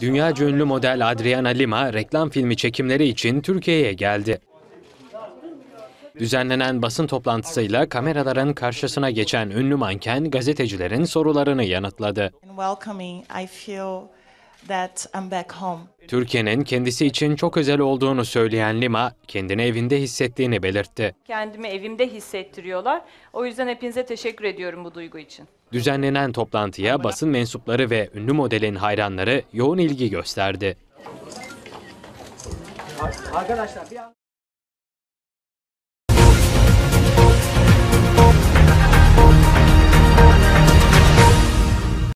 Dünya cönlü model Adriana Lima reklam filmi çekimleri için Türkiye'ye geldi. Düzenlenen basın toplantısıyla kameraların karşısına geçen ünlü manken gazetecilerin sorularını yanıtladı. Türkiye'nin kendisi için çok özel olduğunu söyleyen Lima, kendini evinde hissettiğini belirtti. Kendimi evimde hissettiriyorlar. O yüzden hepinize teşekkür ediyorum bu duygu için. Düzenlenen toplantıya basın mensupları ve ünlü modelin hayranları yoğun ilgi gösterdi. Arkadaşlar bir